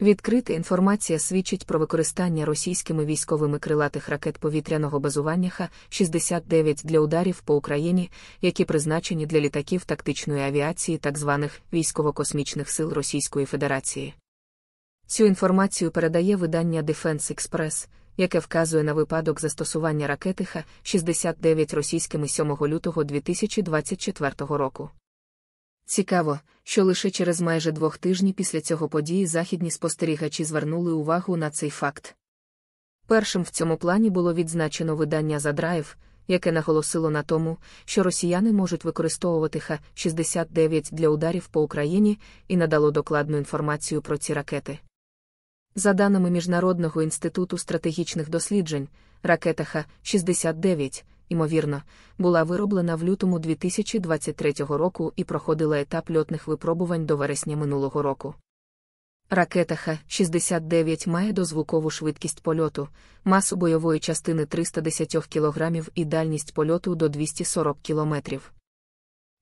Відкрита інформація свідчить про використання російськими військовими крилатих ракет повітряного базування Х-69 для ударів по Україні, які призначені для літаків тактичної авіації так званих військово-космічних сил Російської Федерації. Цю інформацію передає видання Defense Express, яке вказує на випадок застосування ракети Х-69 російськими 7 лютого 2024 року. Цікаво, що лише через майже двох тижнів після цього події західні спостерігачі звернули увагу на цей факт. Першим в цьому плані було відзначено видання задраїв, яке наголосило на тому, що росіяни можуть використовувати Х-69 для ударів по Україні і надало докладну інформацію про ці ракети. За даними Міжнародного інституту стратегічних досліджень, ракета Х-69 Ймовірно, була вироблена в лютому 2023 року і проходила етап льотних випробувань до вересня минулого року. Ракета Х-69 має дозвукову швидкість польоту, масу бойової частини 310 кг і дальність польоту до 240 км.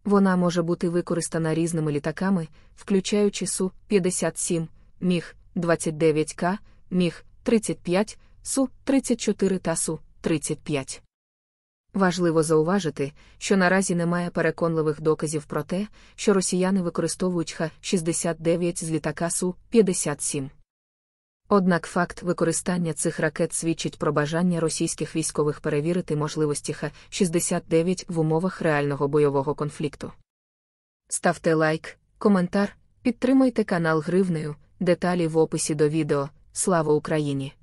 Вона може бути використана різними літаками, включаючи Су-57, Міг-29К, Міг-35, Су-34 та Су-35. Важливо зауважити, що наразі немає переконливих доказів про те, що росіяни використовують Х-69 з літака Су-57. Однак факт використання цих ракет свідчить про бажання російських військових перевірити можливості Х-69 в умовах реального бойового конфлікту. Ставте лайк, коментар, підтримуйте канал Гривнею, деталі в описі до відео. Слава Україні!